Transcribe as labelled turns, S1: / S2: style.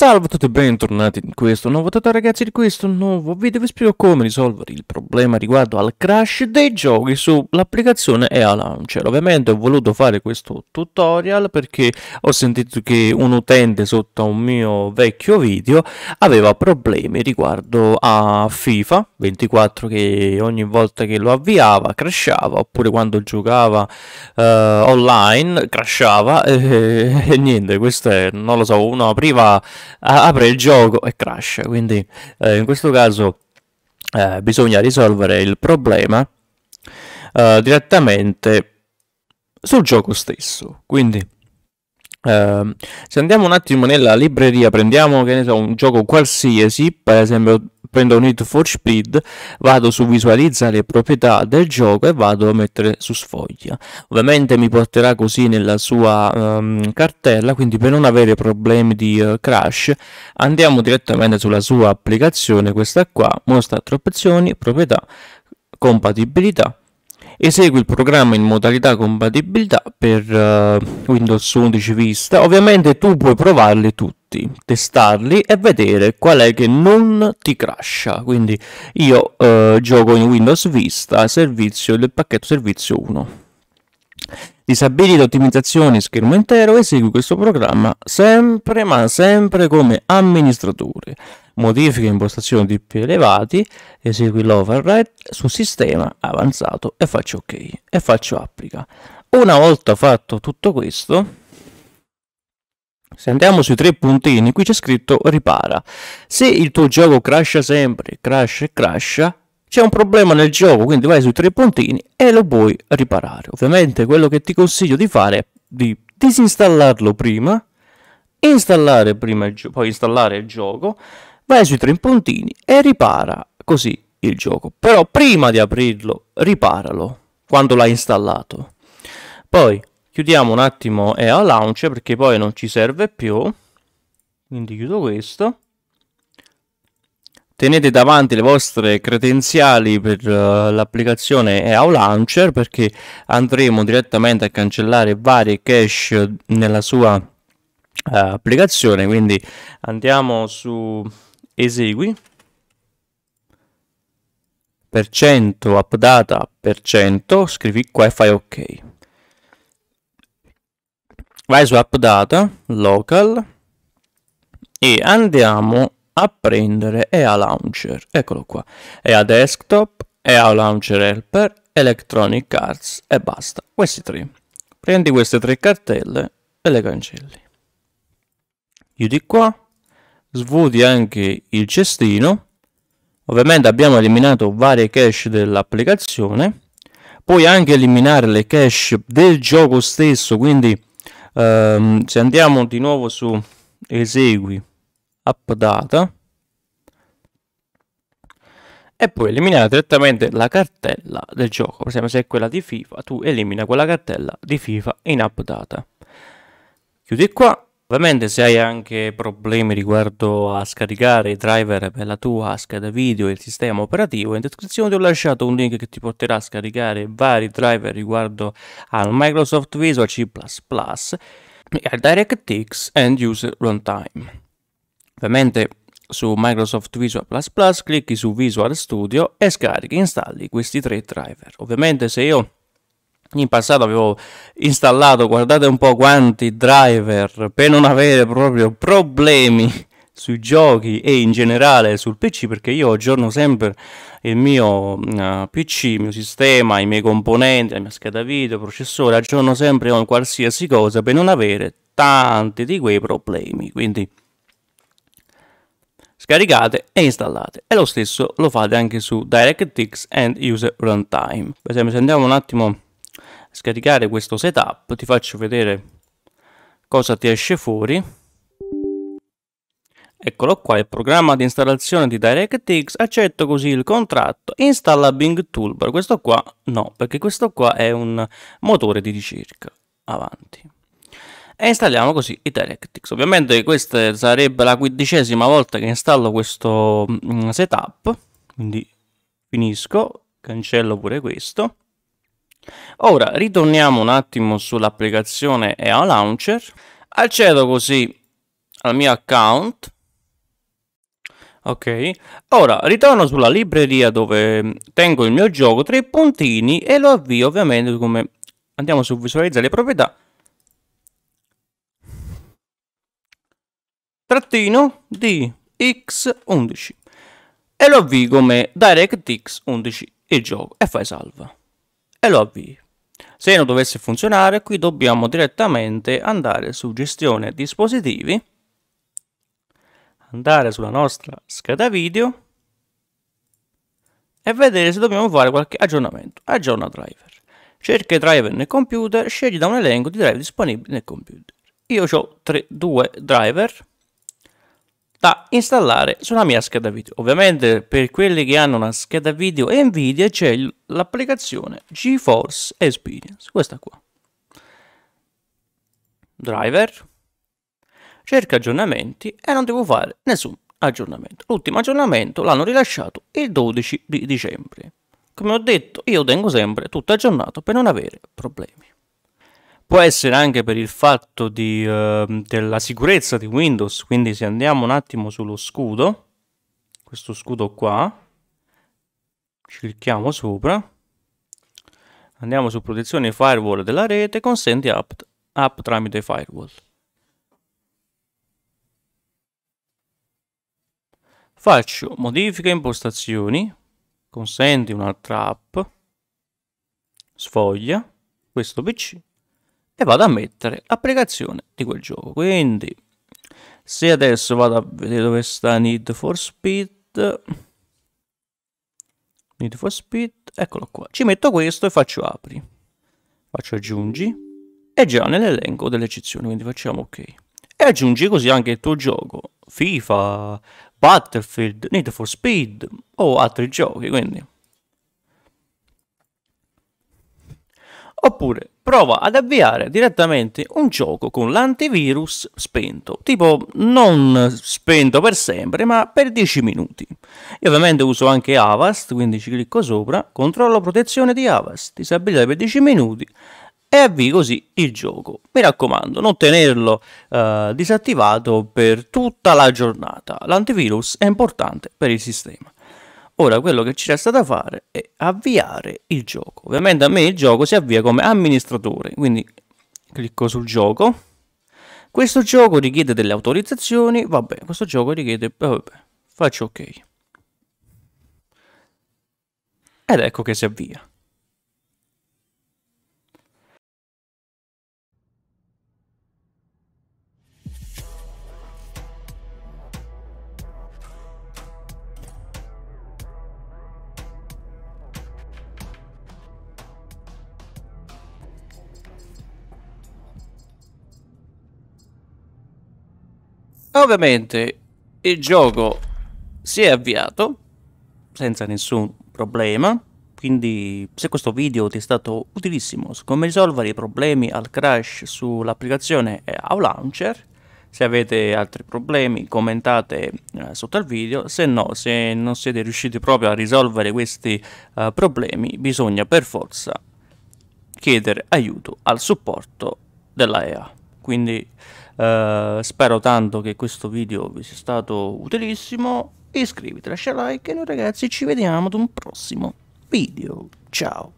S1: Salve a tutti e bentornati in questo nuovo tutorial ragazzi di questo nuovo video vi spiego come risolvere il problema riguardo al crash dei giochi sull'applicazione EA Launcher ovviamente ho voluto fare questo tutorial perché ho sentito che un utente sotto un mio vecchio video aveva problemi riguardo a FIFA 24 che ogni volta che lo avviava crashava oppure quando giocava eh, online crashava e, e, niente questo è non lo so una prima apre il gioco e crash. Quindi eh, in questo caso eh, bisogna risolvere il problema eh, direttamente sul gioco stesso. Quindi ehm, se andiamo un attimo nella libreria, prendiamo so, un gioco qualsiasi, per esempio prendo un hit for Speed, vado su visualizza le proprietà del gioco e vado a mettere su sfoglia. Ovviamente mi porterà così nella sua um, cartella, quindi per non avere problemi di uh, crash andiamo direttamente sulla sua applicazione, questa qua, mostra altre opzioni, proprietà, compatibilità. Esegui il programma in modalità compatibilità per uh, Windows 11 Vista. Ovviamente tu puoi provarle tutte tutti, testarli e vedere qual è che non ti crasha. Quindi io eh, gioco in Windows Vista, servizio del pacchetto servizio 1. Disabilita ottimizzazioni schermo intero, esegui questo programma sempre ma sempre come amministratore. Modifica impostazioni di più elevati, esegui l'override su sistema avanzato e faccio ok e faccio applica. Una volta fatto tutto questo, se andiamo sui tre puntini, qui c'è scritto ripara. Se il tuo gioco crasha sempre, crash e crasha, c'è un problema nel gioco, quindi vai sui tre puntini e lo puoi riparare. Ovviamente quello che ti consiglio di fare è di disinstallarlo prima, installare prima il gioco, poi installare il gioco, vai sui tre puntini e ripara così il gioco. Però prima di aprirlo, riparalo quando l'hai installato. Poi chiudiamo un attimo EA Launch perché poi non ci serve più quindi chiudo questo tenete davanti le vostre credenziali per uh, l'applicazione EAU Launcher perché andremo direttamente a cancellare varie cache nella sua uh, applicazione quindi andiamo su esegui per cento updata per cento scrivi qua e fai ok vai su app data local e andiamo a prendere EA Launcher eccolo qua EA Desktop EA Launcher Helper Electronic Arts e basta questi tre prendi queste tre cartelle e le cancelli chiudi qua svuoti anche il cestino ovviamente abbiamo eliminato varie cache dell'applicazione puoi anche eliminare le cache del gioco stesso quindi um, se andiamo di nuovo su esegui app data e poi eliminare direttamente la cartella del gioco. Per esempio, se è quella di FIFA, tu elimina quella cartella di FIFA in app data. Chiudi qua Ovviamente se hai anche problemi riguardo a scaricare i driver per la tua scheda video e il sistema operativo, in descrizione ti ho lasciato un link che ti porterà a scaricare vari driver riguardo al Microsoft Visual C++ e al DirectX End User Runtime. Ovviamente su Microsoft Visual++ clicchi su Visual Studio e scarichi e installi questi tre driver. Ovviamente se io in passato avevo installato, guardate un po' quanti driver per non avere proprio problemi sui giochi e in generale sul PC perché io aggiorno sempre il mio mm, uh, PC, il mio sistema, i miei componenti, la mia scheda video, processore, aggiorno sempre qualsiasi cosa per non avere tanti di quei problemi. Quindi scaricate e installate e lo stesso lo fate anche su DirectX and User Runtime. Per esempio se andiamo un attimo scaricare questo setup ti faccio vedere cosa ti esce fuori eccolo qua il programma di installazione di DirectX accetto così il contratto installa Bing Toolbar questo qua no perché questo qua è un motore di ricerca avanti e installiamo così i DirectX. Ovviamente questa sarebbe la quindicesima volta che installo questo mm, setup, quindi finisco, cancello pure questo. Ora ritorniamo un attimo sull'applicazione EA Launcher, accedo così al mio account, ok, ora ritorno sulla libreria dove mm, tengo il mio gioco, tre puntini e lo avvio ovviamente come andiamo su visualizzare le proprietà, trattino di x11 e lo avvio come DirectX 11 il gioco e fai salva e lo avvii. Se non dovesse funzionare, qui dobbiamo direttamente andare su gestione dispositivi, andare sulla nostra scheda video e vedere se dobbiamo fare qualche aggiornamento. Aggiorna driver. Cerca i driver nel computer, scegli da un elenco di driver disponibili nel computer. Io ho 3, 2 driver da installare sulla mia scheda video. Ovviamente per quelli che hanno una scheda video Nvidia c'è l'applicazione GeForce Experience, questa qua. Driver, cerca aggiornamenti e non devo fare nessun aggiornamento. L'ultimo aggiornamento l'hanno rilasciato il 12 di dicembre. Come ho detto, io tengo sempre tutto aggiornato per non avere problemi può essere anche per il fatto di, eh, della sicurezza di Windows, quindi se andiamo un attimo sullo scudo, questo scudo qua, clicchiamo sopra, andiamo su protezione firewall della rete, consenti app, app tramite firewall. Faccio modifica impostazioni, consenti un'altra app, sfoglia questo PC e vado a mettere l'applicazione di quel gioco. Quindi se adesso vado a vedere dove sta Need for Speed, Need for Speed, eccolo qua. Ci metto questo e faccio apri. Faccio aggiungi. È già nell'elenco delle eccezioni, quindi facciamo ok. E aggiungi così anche il tuo gioco. FIFA, Battlefield, Need for Speed o altri giochi, quindi... Oppure prova ad avviare direttamente un gioco con l'antivirus spento, tipo non spento per sempre, ma per 10 minuti. Io ovviamente uso anche Avast, quindi ci clicco sopra, controllo protezione di Avast, disabilità per 10 minuti e avvio così il gioco. Mi raccomando, non tenerlo eh, disattivato per tutta la giornata. L'antivirus è importante per il sistema. Ora quello che ci resta da fare è avviare il gioco. Ovviamente a me il gioco si avvia come amministratore, quindi clicco sul gioco. Questo gioco richiede delle autorizzazioni, vabbè, questo gioco richiede... Vabbè, faccio ok. Ed ecco che si avvia. Ovviamente il gioco si è avviato senza nessun problema, quindi se questo video ti è stato utilissimo su come risolvere i problemi al crash sull'applicazione AoLauncher, se avete altri problemi commentate eh, sotto al video, se no, se non siete riusciti proprio a risolvere questi eh, problemi, bisogna per forza chiedere aiuto al supporto della EA. Quindi eh, spero tanto che questo video vi sia stato utilissimo iscriviti lascia like e noi ragazzi ci vediamo ad un prossimo video ciao